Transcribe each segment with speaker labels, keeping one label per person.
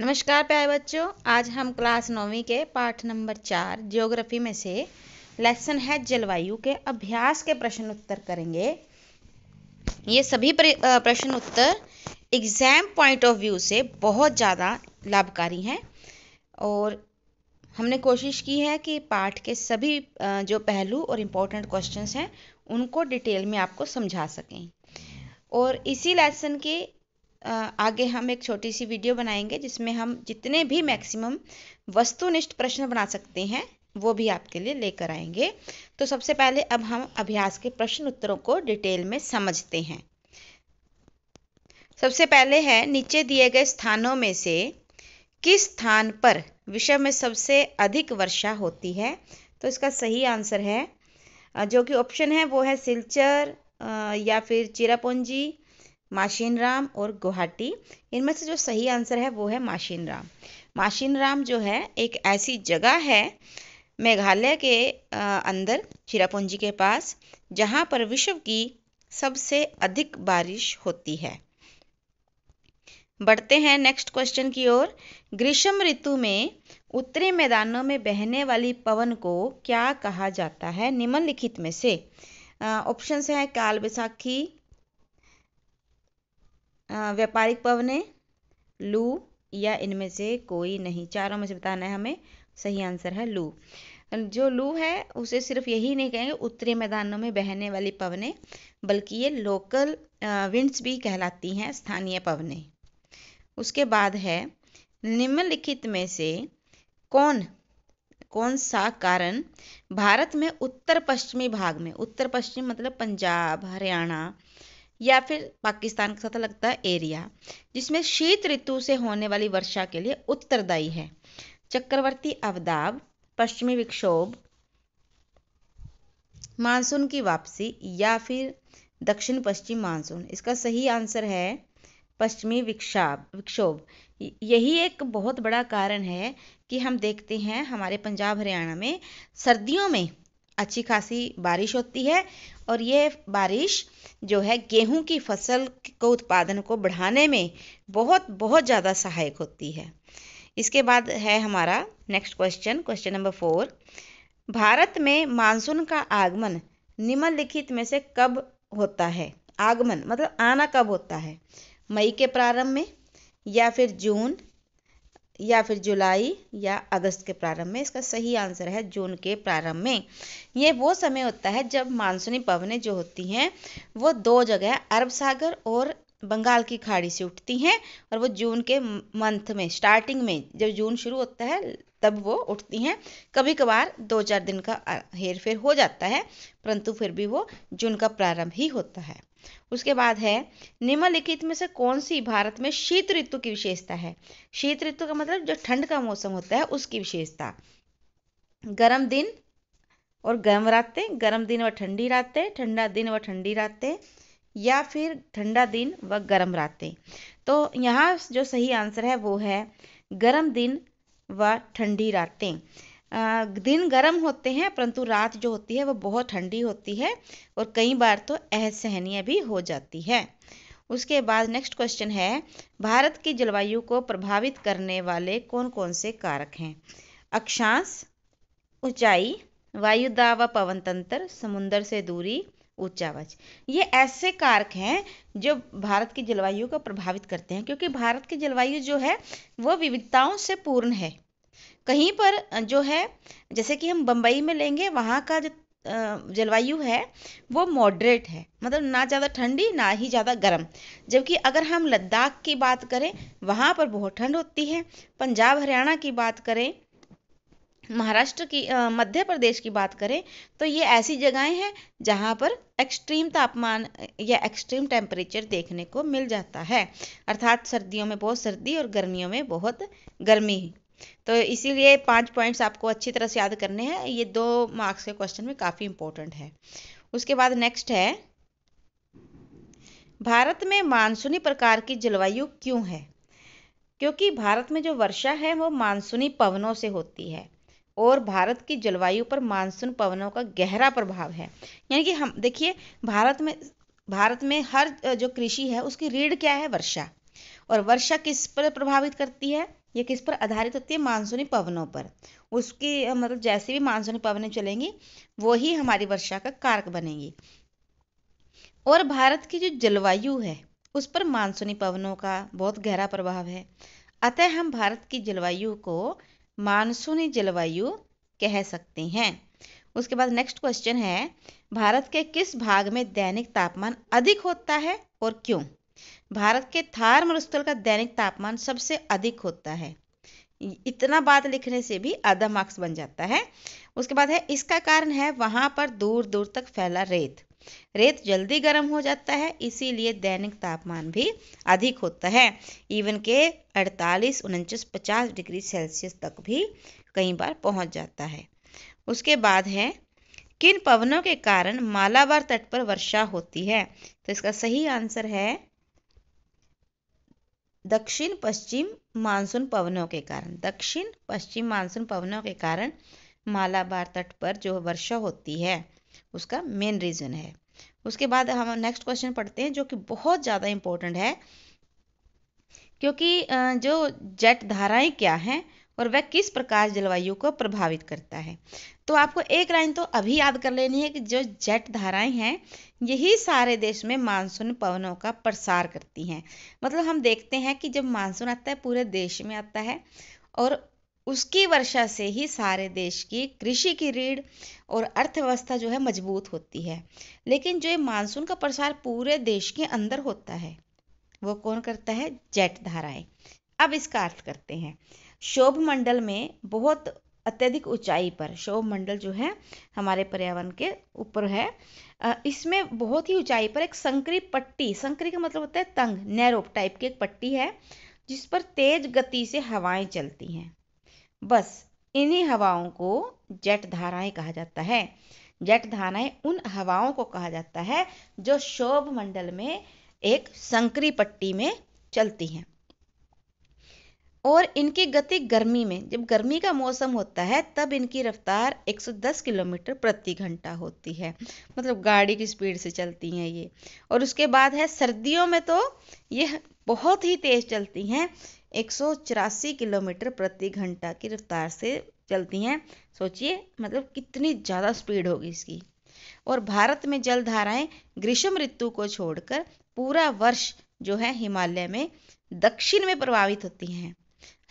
Speaker 1: नमस्कार प्यारे बच्चों आज हम क्लास नौवीं के पाठ नंबर चार ज्योग्राफी में से लेसन है जलवायु के अभ्यास के प्रश्न उत्तर करेंगे ये सभी प्रश्न उत्तर एग्जाम पॉइंट ऑफ व्यू से बहुत ज़्यादा लाभकारी हैं और हमने कोशिश की है कि पाठ के सभी जो पहलू और इम्पोर्टेंट क्वेश्चंस हैं उनको डिटेल में आपको समझा सकें और इसी लेसन की आगे हम एक छोटी सी वीडियो बनाएंगे जिसमें हम जितने भी मैक्सिमम वस्तुनिष्ठ प्रश्न बना सकते हैं वो भी आपके लिए लेकर आएंगे तो सबसे पहले अब हम अभ्यास के प्रश्न उत्तरों को डिटेल में समझते हैं सबसे पहले है नीचे दिए गए स्थानों में से किस स्थान पर विश्व में सबसे अधिक वर्षा होती है तो इसका सही आंसर है जो कि ऑप्शन है वो है सिलचर या फिर चिरापुंजी माशीन राम और गुवाहाटी इनमें से जो सही आंसर है वो है माशीन राम माशीन राम जो है एक ऐसी जगह है मेघालय के अंदर चिरापुंजी के पास जहाँ पर विश्व की सबसे अधिक बारिश होती है बढ़ते हैं नेक्स्ट क्वेश्चन की ओर ग्रीष्म ऋतु में उत्तरी मैदानों में बहने वाली पवन को क्या कहा जाता है निम्नलिखित में से ऑप्शन है काल बैसाखी व्यापारिक पवने लू या इनमें से कोई नहीं चारों में से बताना है हमें सही आंसर है लू जो लू है उसे सिर्फ यही नहीं कहेंगे उत्तरी मैदानों में बहने वाली पवने बल्कि ये लोकल विंड्स भी कहलाती हैं स्थानीय पवने उसके बाद है निम्नलिखित में से कौन कौन सा कारण भारत में उत्तर पश्चिमी भाग में उत्तर पश्चिम मतलब पंजाब हरियाणा या फिर पाकिस्तान के साथ लगता है एरिया जिसमें शीत ऋतु से होने वाली वर्षा के लिए उत्तरदायी है चक्रवर्ती अवदाब पश्चिमी विक्षोभ मानसून की वापसी या फिर दक्षिण पश्चिम मानसून इसका सही आंसर है पश्चिमी विक्षाभ विक्षोभ यही एक बहुत बड़ा कारण है कि हम देखते हैं हमारे पंजाब हरियाणा में सर्दियों में अच्छी खासी बारिश होती है और ये बारिश जो है गेहूं की फसल को उत्पादन को बढ़ाने में बहुत बहुत ज़्यादा सहायक होती है इसके बाद है हमारा next question question number four Bharat में मानसून का आगमन निम्नलिखित में से कब होता है आगमन मतलब आना कब होता है मई के प्रारंभ में या फिर जून या फिर जुलाई या अगस्त के प्रारंभ में इसका सही आंसर है जून के प्रारंभ में ये वो समय होता है जब मानसूनी पवनें जो होती हैं वो दो जगह अरब सागर और बंगाल की खाड़ी से उठती हैं और वो जून के मंथ में स्टार्टिंग में जब जून शुरू होता है तब वो उठती हैं कभी कभार दो चार दिन का हेर फेर हो जाता है परंतु फिर भी वो जून का प्रारंभ ही होता है उसके बाद है निम्नलिखित में से कौन सी भारत में शीत ऋतु की विशेषता है शीत ऋतु का मतलब जो ठंड का मौसम होता है उसकी विशेषता गर्म दिन और गर्म रातें गर्म दिन व ठंडी रातें ठंडा दिन व ठंडी रातें या फिर ठंडा दिन व गर्म रातें तो यहाँ जो सही आंसर है वो है गर्म दिन व ठंडी रातें दिन गर्म होते हैं परंतु रात जो होती है वो बहुत ठंडी होती है और कई बार तो असहनीय भी हो जाती है उसके बाद नेक्स्ट क्वेश्चन है भारत की जलवायु को प्रभावित करने वाले कौन कौन से कारक हैं अक्षांश ऊंचाई वायु व पवन तंत्र समुद्र से दूरी ऊंचावच ये ऐसे कारक हैं जो भारत की जलवायु को प्रभावित करते हैं क्योंकि भारत की जलवायु जो है वो विविधताओं से पूर्ण है कहीं पर जो है जैसे कि हम बम्बई में लेंगे वहाँ का जो जलवायु है वो मॉडरेट है मतलब ना ज़्यादा ठंडी ना ही ज़्यादा गर्म जबकि अगर हम लद्दाख की बात करें वहाँ पर बहुत ठंड होती है पंजाब हरियाणा की बात करें महाराष्ट्र की मध्य प्रदेश की बात करें तो ये ऐसी जगहें हैं जहाँ पर एक्सट्रीम तापमान या एक्सट्रीम टेम्परेचर देखने को मिल जाता है अर्थात सर्दियों में बहुत सर्दी और गर्मियों में बहुत गर्मी तो इसीलिए पांच पॉइंट्स आपको अच्छी तरह से याद करने हैं ये दो मार्क्स के क्वेश्चन में काफ़ी इंपॉर्टेंट है उसके बाद नेक्स्ट है भारत में मानसूनी प्रकार की जलवायु क्यों है क्योंकि भारत में जो वर्षा है वो मानसूनी पवनों से होती है और भारत की जलवायु पर मानसून पवनों का गहरा प्रभाव है यानी कि हम देखिए भारत में भारत में हर जो कृषि है उसकी रीढ़ क्या है वर्षा और वर्षा किस पर प्रभावित करती है ये किस पर आधारित होती है मानसूनी पवनों पर उसकी मतलब जैसे भी मानसूनी पवनें चलेंगी वही हमारी वर्षा का कारक बनेंगी और भारत की जो जलवायु है उस पर मानसूनी पवनों का बहुत गहरा प्रभाव है अतः हम भारत की जलवायु को मानसूनी जलवायु कह सकते हैं उसके बाद नेक्स्ट क्वेश्चन है भारत के किस भाग में दैनिक तापमान अधिक होता है और क्यों भारत के थार मरुस्थल का दैनिक तापमान सबसे अधिक होता है इतना बात लिखने से भी आधा मार्क्स बन जाता है उसके बाद है इसका कारण है वहां पर दूर दूर तक फैला रेत रेत जल्दी गर्म हो जाता है इसीलिए दैनिक तापमान भी अधिक होता है इवन के 48 उनचास पचास डिग्री सेल्सियस तक भी कई बार पहुंच जाता है उसके बाद है किन पवनों के कारण मालाबार तट पर वर्षा होती है तो इसका सही आंसर है दक्षिण पश्चिम मानसून पवनों के कारण दक्षिण पश्चिम मानसून पवनों के कारण मालाबार तट पर जो वर्षा होती है उसका मेन रीज़न है उसके बाद हम नेक्स्ट क्वेश्चन पढ़ते हैं जो कि बहुत ज़्यादा इम्पोर्टेंट है क्योंकि जो जेट धाराएं क्या हैं और वह किस प्रकार जलवायु को प्रभावित करता है तो आपको एक लाइन तो अभी याद कर लेनी है कि जो जेट धाराएं हैं यही सारे देश में मानसून पवनों का प्रसार करती हैं मतलब हम देखते हैं कि जब मानसून आता है पूरे देश में आता है और उसकी वर्षा से ही सारे देश की कृषि की रीढ़ और अर्थव्यवस्था जो है मजबूत होती है लेकिन जो ये मानसून का प्रसार पूरे देश के अंदर होता है वो कौन करता है जेट धाराएं अब इसका अर्थ करते हैं शोभ मंडल में बहुत अत्यधिक ऊंचाई पर शोभ मंडल जो है हमारे पर्यावरण के ऊपर है इसमें बहुत ही ऊंचाई पर एक संकरी पट्टी संकरी का मतलब होता है तंग नैरो टाइप की एक पट्टी है जिस पर तेज गति से हवाएं चलती हैं बस इन्हीं हवाओं को जेट धाराएं कहा जाता है जेट धाराएं उन हवाओं को कहा जाता है जो शोभ मंडल में एक संकरी पट्टी में चलती हैं और इनकी गति गर्मी में जब गर्मी का मौसम होता है तब इनकी रफ्तार 110 किलोमीटर प्रति घंटा होती है मतलब गाड़ी की स्पीड से चलती हैं ये और उसके बाद है सर्दियों में तो ये बहुत ही तेज चलती हैं एक किलोमीटर प्रति घंटा की रफ्तार से चलती हैं सोचिए मतलब कितनी ज़्यादा स्पीड होगी इसकी और भारत में जल धाराएं ग्रीष्म ऋतु को छोड़कर पूरा वर्ष जो है हिमालय में दक्षिण में प्रभावित होती हैं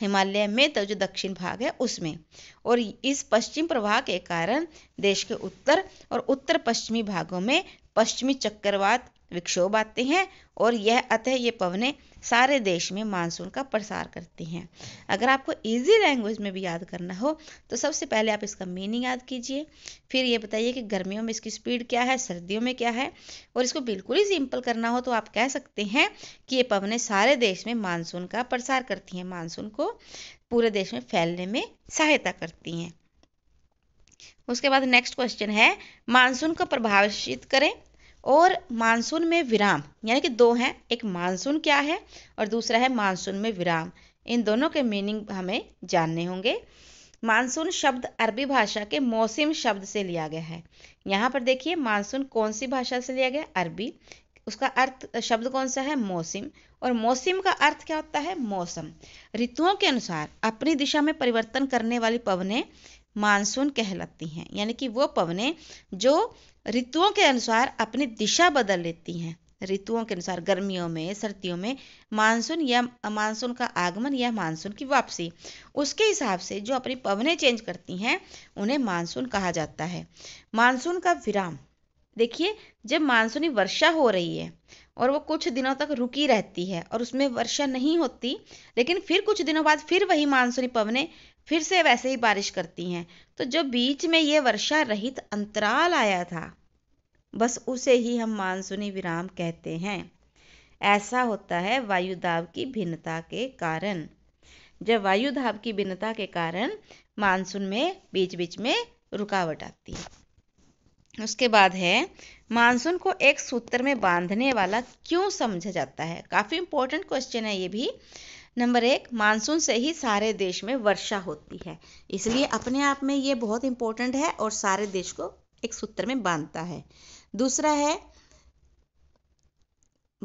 Speaker 1: हिमालय में तो जो दक्षिण भाग है उसमें और इस पश्चिम प्रवाह के कारण देश के उत्तर और उत्तर पश्चिमी भागों में पश्चिमी चक्रवात विक्षोभ आते हैं और यह अतः ये पवने सारे देश में मानसून का प्रसार करती हैं अगर आपको इजी लैंग्वेज में भी याद करना हो तो सबसे पहले आप इसका मीनिंग याद कीजिए फिर ये बताइए कि गर्मियों में इसकी स्पीड क्या है सर्दियों में क्या है और इसको बिल्कुल ही सिंपल करना हो तो आप कह सकते हैं कि ये पवने सारे देश में मानसून का प्रसार करती हैं मानसून को पूरे देश में फैलने में सहायता करती हैं उसके बाद नेक्स्ट क्वेश्चन है मानसून को प्रभावित करें और मानसून में विराम यानी कि दो हैं एक मानसून क्या है और दूसरा है मानसून में विराम इन दोनों के मीनिंग हमें जानने होंगे मानसून शब्द अरबी भाषा के मौसम शब्द से लिया गया है यहाँ पर देखिए मानसून कौन सी भाषा से लिया गया अरबी उसका अर्थ शब्द कौन सा है मौसम और मौसम का अर्थ क्या होता है मौसम ऋतुओं के अनुसार अपनी दिशा में परिवर्तन करने वाली पवनें मानसून कहलाती हैं यानी कि वो पवनें जो ऋतुओं के अनुसार अपनी दिशा बदल लेती हैं ऋतुओं के अनुसार गर्मियों में सर्दियों में मानसून या मानसून का आगमन या मानसून की वापसी उसके हिसाब से जो अपनी पवने चेंज करती हैं उन्हें मानसून कहा जाता है मानसून का विराम देखिए जब मानसूनी वर्षा हो रही है और वो कुछ दिनों तक रुकी रहती है और उसमें वर्षा नहीं होती लेकिन फिर कुछ दिनों बाद फिर वही मानसूनी पवने फिर से वैसे ही बारिश करती हैं तो जो बीच में ये वर्षा रहित अंतराल आया था बस उसे ही हम मानसूनी विराम कहते हैं ऐसा होता है वायु की भिन्नता के कारण जब वायु की भिन्नता के कारण मानसून में बीच बीच में रुकावट आती है उसके बाद है मानसून को एक सूत्र में बांधने वाला क्यों समझा जाता है काफी इंपॉर्टेंट क्वेश्चन है ये भी नंबर एक मानसून से ही सारे देश में वर्षा होती है इसलिए अपने आप में ये बहुत इंपॉर्टेंट है और सारे देश को एक सूत्र में बांधता है दूसरा है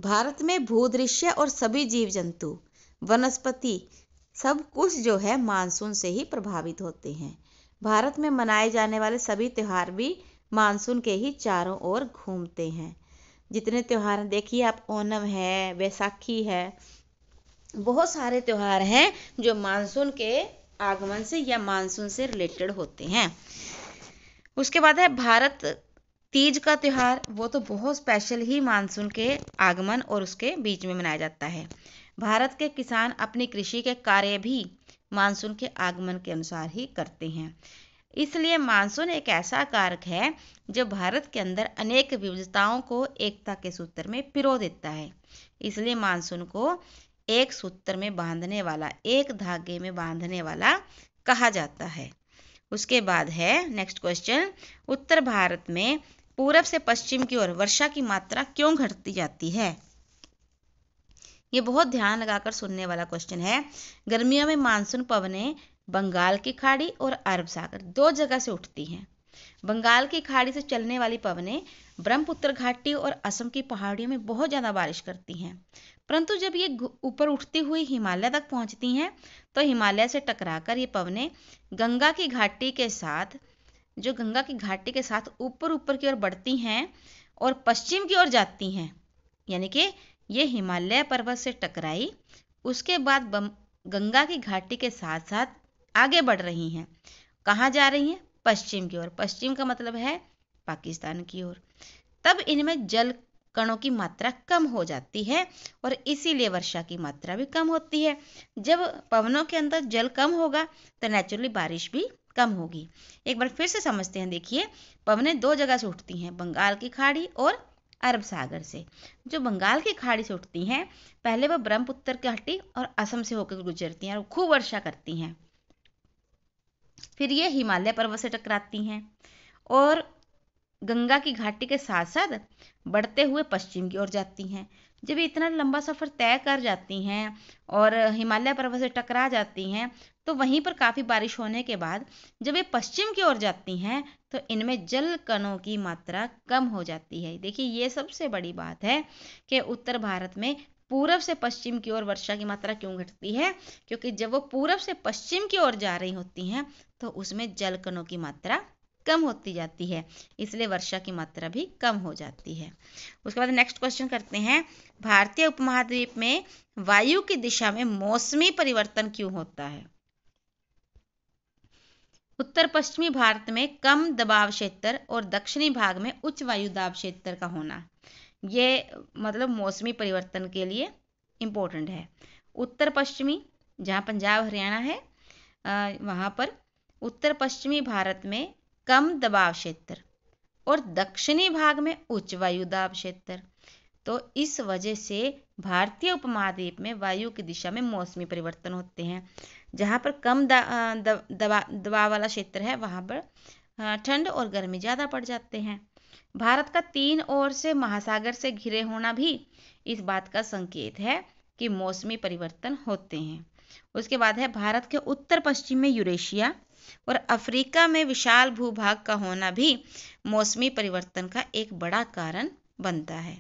Speaker 1: भारत में भूदृश्य और सभी जीव जंतु वनस्पति सब कुछ जो है मानसून से ही प्रभावित होते हैं भारत में मनाए जाने वाले सभी त्यौहार भी मानसून के ही चारों ओर घूमते हैं जितने त्यौहार देखिए आप ओनम है वैसाखी है बहुत सारे त्यौहार हैं जो मानसून के आगमन से या मानसून से रिलेटेड होते हैं उसके बाद है भारत तीज का त्यौहार वो तो बहुत स्पेशल ही मानसून के आगमन और उसके बीच में मनाया जाता है भारत के किसान अपनी कृषि के कार्य भी मानसून के आगमन के अनुसार ही करते हैं इसलिए मानसून एक ऐसा कारक है जो भारत के अंदर अनेक विविधताओं को एकता के सूत्र में पिरो देता है इसलिए मानसून को एक सूत्र में बांधने वाला एक धागे में बांधने वाला कहा जाता है उसके बाद है नेक्स्ट क्वेश्चन उत्तर भारत में पूरब से पश्चिम की ओर वर्षा की मात्रा क्यों घटती जाती है ये बहुत ध्यान लगाकर सुनने वाला क्वेश्चन है गर्मियों में मानसून पवने बंगाल की खाड़ी और अरब सागर दो जगह से उठती हैं बंगाल की खाड़ी से चलने वाली पवनें ब्रह्मपुत्र घाटी और असम की पहाड़ियों में बहुत ज़्यादा बारिश करती हैं परंतु जब ये ऊपर उठती हुई हिमालय तक पहुंचती हैं तो हिमालय से टकराकर ये पवने गंगा की घाटी के साथ जो गंगा की घाटी के साथ ऊपर ऊपर की ओर बढ़ती हैं और पश्चिम की ओर जाती हैं यानी कि ये हिमालय पर्वत से टकराई उसके बाद गंगा की घाटी के साथ साथ आगे बढ़ रही हैं कहाँ जा रही हैं पश्चिम की ओर पश्चिम का मतलब है पाकिस्तान की ओर तब इनमें जल कणों की मात्रा कम हो जाती है और इसीलिए वर्षा की मात्रा भी कम होती है जब पवनों के अंदर जल कम होगा तो नेचुरली बारिश भी कम होगी एक बार फिर से समझते हैं देखिए पवने दो जगह से उठती हैं बंगाल की खाड़ी और अरब सागर से जो बंगाल की खाड़ी से उठती हैं पहले वह ब्रह्मपुत्र की हट्टी और असम से होकर गुजरती हैं और खूब वर्षा करती हैं फिर ये हिमालय पर्वत से टकराती हैं और गंगा की घाटी के साथ साथ बढ़ते हुए पश्चिम की ओर जाती हैं जब ये इतना लंबा सफ़र तय कर जाती हैं और हिमालय पर्वत से टकरा जाती हैं तो वहीं पर काफ़ी बारिश होने के बाद जब ये पश्चिम की ओर जाती हैं तो इनमें जल कणों की मात्रा कम हो जाती है देखिए ये सबसे बड़ी बात है कि उत्तर भारत में पूरब से पश्चिम की ओर वर्षा की मात्रा क्यों घटती है क्योंकि जब वो पूरब से पश्चिम की ओर जा रही होती हैं तो उसमें जल कणों की मात्रा कम होती जाती है इसलिए वर्षा की मात्रा भी कम हो जाती है उसके बाद नेक्स्ट क्वेश्चन करते हैं भारतीय उपमहाद्वीप में वायु की दिशा में मौसमी परिवर्तन क्यों होता है उत्तर पश्चिमी भारत में कम दबाव क्षेत्र और दक्षिणी भाग में उच्च वायु दाब क्षेत्र का होना ये मतलब मौसमी परिवर्तन के लिए इंपॉर्टेंट है उत्तर पश्चिमी जहाँ पंजाब हरियाणा है वहां पर उत्तर पश्चिमी भारत में कम दबाव क्षेत्र और दक्षिणी भाग में उच्च वायु दाब क्षेत्र तो इस वजह से भारतीय उपमहाद्वीप में वायु की दिशा में मौसमी परिवर्तन होते हैं जहाँ पर कम दबाव वाला क्षेत्र है वहाँ पर ठंड और गर्मी ज़्यादा पड़ जाते हैं भारत का तीन ओर से महासागर से घिरे होना भी इस बात का संकेत है कि मौसमी परिवर्तन होते हैं उसके बाद है भारत के उत्तर पश्चिम में यूरेशिया और अफ्रीका में विशाल भूभाग का होना भी मौसमी परिवर्तन का एक बड़ा कारण बनता है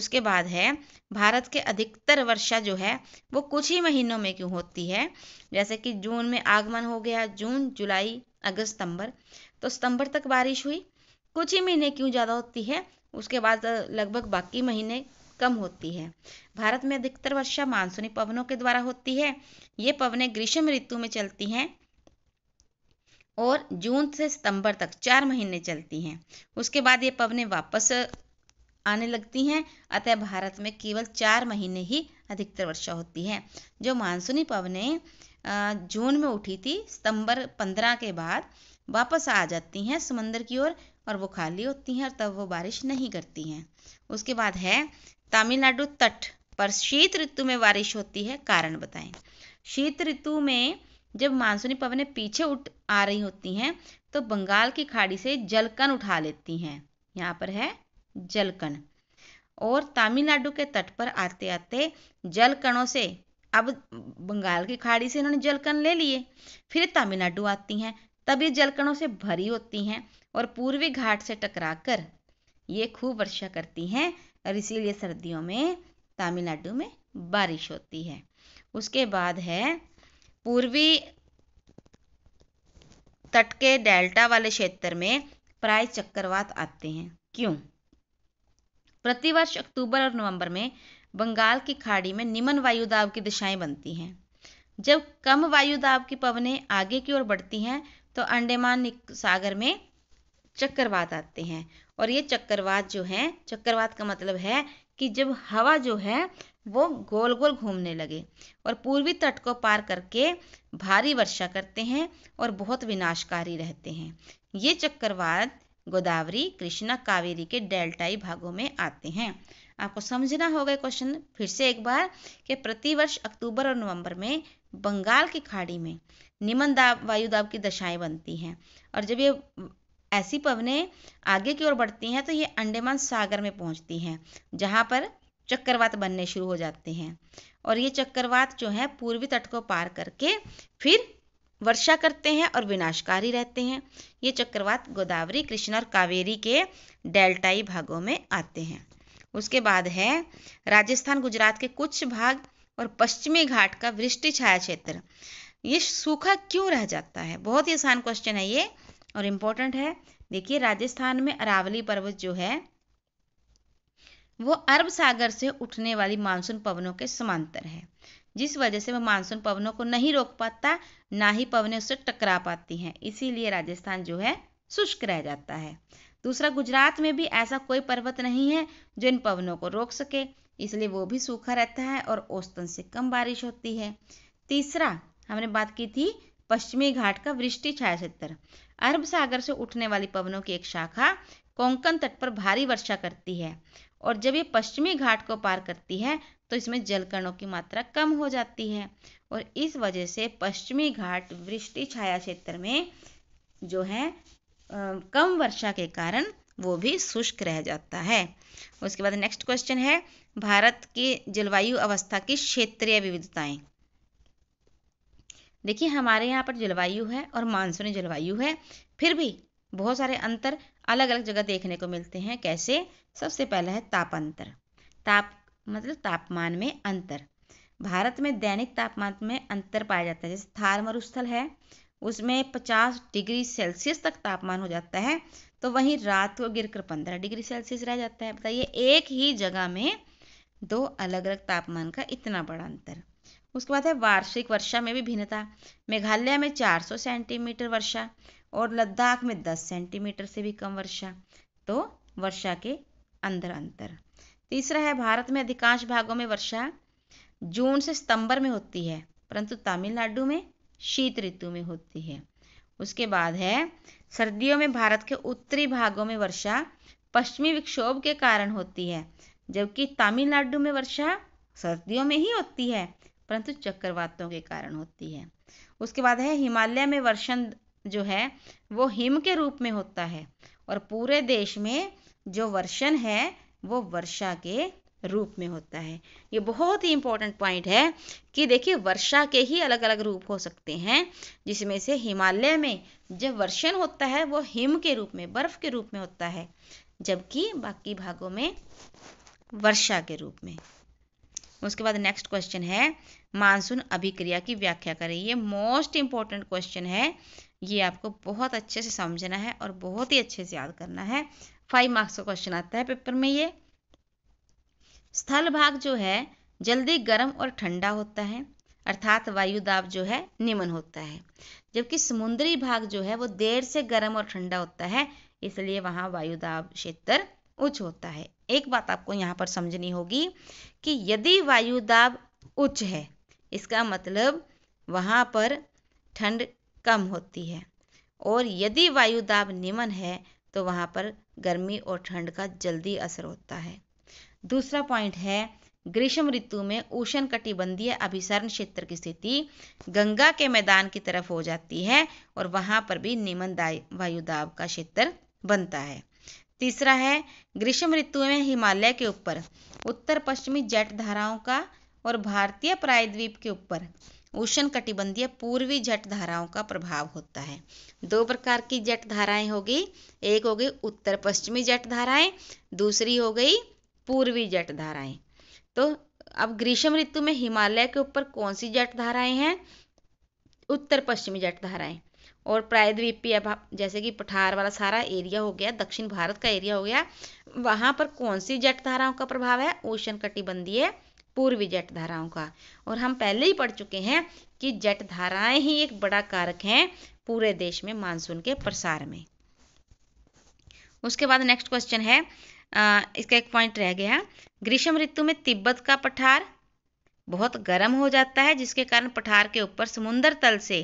Speaker 1: उसके बाद है भारत के अधिकतर वर्षा जो है वो कुछ ही महीनों में क्यों होती है जैसे कि जून में आगमन हो गया जून जुलाई अगस्त सितंबर तो सितंबर तक बारिश हुई कुछ ही महीने क्यों ज़्यादा होती है उसके बाद लगभग बाकी महीने कम होती है भारत में अधिकतर वर्षा मानसूनी पवनों के द्वारा होती है ये पवनें ग्रीष्म ऋतु में चलती हैं और जून से सितंबर तक चार महीने चलती हैं उसके बाद ये पवने वापस आने लगती हैं अतः भारत में केवल चार महीने ही अधिकतर वर्षा होती है जो मानसूनी पवने जून में उठी थी सितंबर पंद्रह के बाद वापस आ जाती हैं समंदर की ओर और, और वो खाली होती हैं और तब वो बारिश नहीं करती हैं उसके बाद है तमिलनाडु तट पर शीत ऋतु में बारिश होती है कारण बताएं शीत ऋतु में जब मानसूनी पवनें पीछे उठ आ रही होती हैं तो बंगाल की खाड़ी से जलकण उठा लेती हैं यहाँ पर है जलकण और तमिलनाडु के तट पर आते आते जलकणों से अब बंगाल की खाड़ी से इन्होंने जलकण ले लिए फिर तमिलनाडु आती हैं तब ये जलकणों से भरी होती हैं और पूर्वी घाट से टकराकर ये खूब वर्षा करती हैं और इसीलिए सर्दियों में तमिलनाडु में बारिश होती है उसके बाद है पूर्वी तट के डेल्टा वाले क्षेत्र में प्राय चक्रवात आते हैं क्यों प्रतिवर्ष अक्टूबर और नवंबर में बंगाल की खाड़ी में निम्न वायु दाब की दिशाएं बनती हैं जब कम वायु दाब की पवनें आगे की ओर बढ़ती हैं तो अंडेमान सागर में चक्रवात आते हैं और ये चक्रवात जो है चक्रवात का मतलब है कि जब हवा जो है वो गोल गोल घूमने लगे और पूर्वी तट को पार करके भारी वर्षा करते हैं और बहुत विनाशकारी रहते हैं ये चक्रवात गोदावरी कृष्णा कावेरी के डेल्टाई भागों में आते हैं आपको समझना होगा क्वेश्चन फिर से एक बार कि प्रतिवर्ष अक्टूबर और नवंबर में बंगाल की खाड़ी में निमन दाब वायु दाब की दशाएं बनती हैं और जब ये ऐसी पवने आगे की ओर बढ़ती हैं तो ये अंडेमान सागर में पहुंचती हैं जहां पर चक्रवात बनने शुरू हो जाते हैं और ये चक्रवात जो है पूर्वी तट को पार करके फिर वर्षा करते हैं और विनाशकारी रहते हैं ये चक्रवात गोदावरी कृष्णा और कावेरी के डेल्टाई भागों में आते हैं उसके बाद है राजस्थान गुजरात के कुछ भाग और पश्चिमी घाट का वृष्टि छाया क्षेत्र ये सूखा क्यों रह जाता है बहुत ही आसान क्वेश्चन है ये और इम्पोर्टेंट है देखिए राजस्थान में अरावली पर्वत जो है वो अरब सागर से उठने वाली मानसून पवनों के समांतर है जिस वजह से वह मानसून पवनों को नहीं रोक पाता ना ही पवनें उससे टकरा पाती हैं इसीलिए राजस्थान जो है शुष्क रह जाता है दूसरा गुजरात में भी ऐसा कोई पर्वत नहीं है जो इन पवनों को रोक सके इसलिए वो भी सूखा रहता है और औस्तन से कम बारिश होती है तीसरा हमने बात की थी पश्चिमी घाट का वृष्टि छाया क्षेत्र अरब सागर से उठने वाली पवनों की एक शाखा कोंकण तट पर भारी वर्षा करती है और जब ये पश्चिमी घाट को पार करती है तो इसमें जल कणों की मात्रा कम हो जाती है और इस वजह से पश्चिमी घाट वृष्टि छाया क्षेत्र में जो है कम वर्षा के कारण वो भी शुष्क रह जाता है उसके बाद नेक्स्ट क्वेश्चन है भारत की जलवायु अवस्था की क्षेत्रीय विविधताएं देखिए हमारे यहाँ पर जलवायु है और मानसूनी जलवायु है फिर भी बहुत सारे अंतर अलग अलग जगह देखने को मिलते हैं कैसे सबसे पहला है ताप अंतर ताप मतलब तापमान में अंतर भारत में दैनिक तापमान में अंतर पाया जाता है जैसे थार मरुस्थल है उसमें 50 डिग्री सेल्सियस तक तापमान हो जाता है तो वहीं रात को गिरकर 15 डिग्री सेल्सियस रह जाता है बताइए एक ही जगह में दो अलग अलग तापमान का इतना बड़ा अंतर उसके बाद है वार्षिक वर्षा में भी भिन्नता मेघालय में 400 सेंटीमीटर वर्षा और लद्दाख में 10 सेंटीमीटर से भी कम वर्षा तो वर्षा के अंदर अंतर तीसरा है भारत में अधिकांश भागों में वर्षा जून से सितंबर में होती है परंतु तमिलनाडु में शीत ऋतु में होती है उसके बाद है सर्दियों में भारत के उत्तरी भागों में वर्षा पश्चिमी विक्षोभ के कारण होती है जबकि तमिलनाडु में वर्षा सर्दियों में ही होती है परंतु चक्रवातों के कारण होती है उसके बाद है हिमालय में वर्षा जो है वो हिम के रूप में होता है और पूरे देश में जो वर्षण है वो वर्षा के रूप में होता है ये बहुत ही इंपॉर्टेंट पॉइंट है कि देखिए वर्षा के ही अलग अलग रूप हो सकते हैं जिसमें से हिमालय में जब वर्षण होता है वो हिम के रूप में बर्फ के रूप में होता है जबकि बाकी भागों में वर्षा के रूप में उसके बाद नेक्स्ट क्वेश्चन है मानसून अभिक्रिया की व्याख्या करें ये मोस्ट इंपॉर्टेंट क्वेश्चन है ये आपको बहुत अच्छे से समझना है और बहुत ही अच्छे से याद करना है फाइव मार्क्स का क्वेश्चन आता है पेपर में ये स्थल भाग जो है जल्दी गर्म और ठंडा होता है अर्थात वायु दाब जो है निम्न होता है जबकि समुद्री भाग जो है वो देर से गर्म और ठंडा होता है इसलिए वहाँ वायु दाब क्षेत्र उच्च होता है एक बात आपको यहाँ पर समझनी होगी कि यदि वायु दाब उच्च है इसका मतलब वहां पर ठंड कम होती है और यदि वायु दाब निम्न है तो वहाँ पर गर्मी और ठंड का जल्दी असर होता है दूसरा पॉइंट है ग्रीष्म ऋतु में उष्ण कटिबंधीय अभिसरण क्षेत्र की स्थिति गंगा के मैदान की तरफ हो जाती है और वहां पर भी निम्न वायु दाब का क्षेत्र बनता है तीसरा है ग्रीष्म ऋतु में हिमालय के ऊपर उत्तर पश्चिमी जेट धाराओं का और भारतीय प्रायद्वीप के ऊपर उष्ण कटिबंधीय पूर्वी जट धाराओं का प्रभाव होता है दो प्रकार की जट धाराएं होगी एक हो गई उत्तर पश्चिमी जट धाराएं दूसरी हो गई पूर्वी जट धाराएं तो अब ग्रीष्म ऋतु में हिमालय के ऊपर कौन सी जट धाराएं हैं उत्तर पश्चिमी जट धाराएं और प्रायद्वीपीय जैसे कि पठार वाला सारा एरिया हो गया दक्षिण भारत का एरिया हो गया वहां पर कौन सी जट धाराओं का प्रभाव है उष्ण कटिबंधीय पूर्वी जट धाराओं का और हम पहले ही पढ़ चुके हैं कि जट धाराएं ही एक बड़ा कारक हैं पूरे देश में मानसून के प्रसार में उसके बाद नेक्स्ट क्वेश्चन है आ, इसका एक पॉइंट रह गया ग्रीष्म ऋतु में तिब्बत का पठार बहुत गर्म हो जाता है जिसके कारण पठार के ऊपर समुन्द्र तल से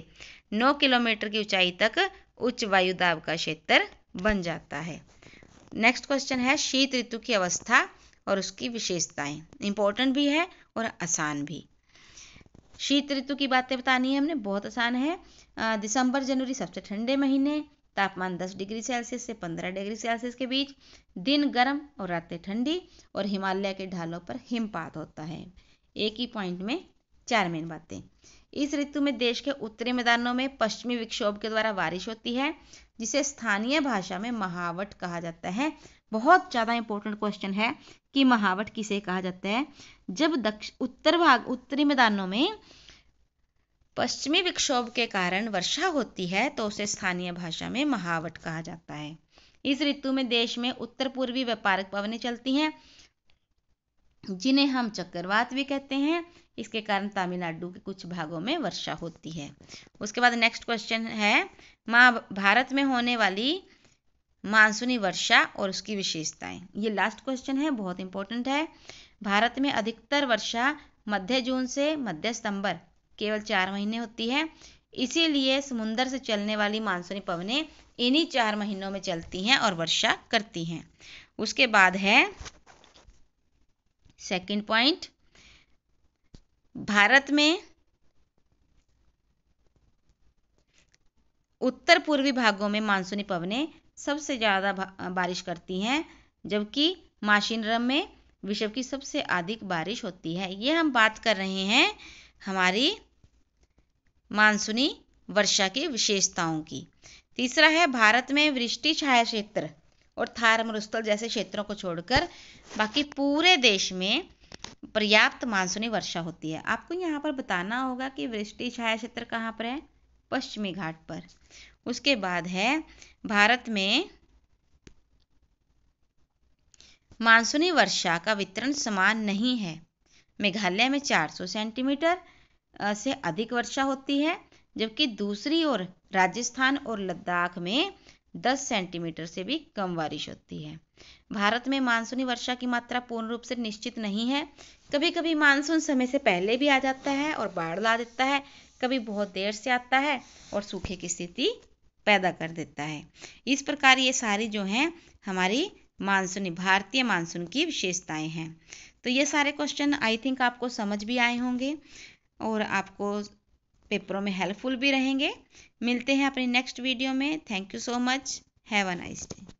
Speaker 1: 9 किलोमीटर की ऊंचाई तक उच्च वायु दाब का क्षेत्र बन जाता है नेक्स्ट क्वेश्चन है शीत ऋतु की अवस्था और उसकी विशेषताएं इंपॉर्टेंट भी है और आसान भी शीत ऋतु की बातें बतानी है हमने बहुत आसान है दिसंबर जनवरी सबसे ठंडे महीने तापमान 10 डिग्री सेल्सियस से 15 डिग्री सेल्सियस के बीच दिन गर्म और रातें ठंडी और हिमालय के ढालों पर हिमपात होता है एक ही पॉइंट में चार मेन बातें इस ऋतु में देश के उत्तरी मैदानों में पश्चिमी विक्षोभ के द्वारा बारिश होती है जिसे स्थानीय भाषा में महावट कहा जाता है बहुत ज़्यादा इंपॉर्टेंट क्वेश्चन है कि महावट किसे कहा जाता है जब दक्षिण उत्तर भाग उत्तरी मैदानों में पश्चिमी विक्षोभ के कारण वर्षा होती है तो उसे स्थानीय भाषा में महावट कहा जाता है इस ऋतु में देश में उत्तर पूर्वी व्यापारिक पवने चलती हैं जिन्हें हम चक्रवात भी कहते हैं इसके कारण तमिलनाडु के कुछ भागों में वर्षा होती है उसके बाद नेक्स्ट क्वेश्चन है भारत में होने वाली मानसूनी वर्षा और उसकी विशेषताएं ये लास्ट क्वेश्चन है बहुत इंपॉर्टेंट है भारत में अधिकतर वर्षा मध्य जून से मध्य सितंबर केवल चार महीने होती है इसीलिए समुन्दर से चलने वाली मानसूनी पवने इन्हीं चार महीनों में चलती हैं और वर्षा करती हैं उसके बाद है सेकंड पॉइंट भारत में उत्तर पूर्वी भागों में मानसूनी पवने सबसे ज़्यादा बारिश करती हैं जबकि माशिनरम में विश्व की सबसे अधिक बारिश होती है ये हम बात कर रहे हैं हमारी मानसूनी वर्षा की विशेषताओं की तीसरा है भारत में वृष्टि छाया क्षेत्र और थार मरुस्थल जैसे क्षेत्रों को छोड़कर बाकी पूरे देश में पर्याप्त मानसूनी वर्षा होती है आपको यहाँ पर बताना होगा कि वृष्टि छाया क्षेत्र कहाँ पर है पश्चिमी घाट पर उसके बाद है भारत में मानसूनी वर्षा का वितरण समान नहीं है मेघालय में 400 सेंटीमीटर से अधिक वर्षा होती है जबकि दूसरी ओर राजस्थान और लद्दाख में 10 सेंटीमीटर से भी कम बारिश होती है भारत में मानसूनी वर्षा की मात्रा पूर्ण रूप से निश्चित नहीं है कभी कभी मानसून समय से पहले भी आ जाता है और बाढ़ ला देता है कभी बहुत देर से आता है और सूखे की स्थिति पैदा कर देता है इस प्रकार ये सारी जो हैं हमारी मानसूनी भारतीय मानसून की विशेषताएं हैं तो ये सारे क्वेश्चन आई थिंक आपको समझ भी आए होंगे और आपको पेपरों में हेल्पफुल भी रहेंगे मिलते हैं अपनी नेक्स्ट वीडियो में thank you so much have a nice day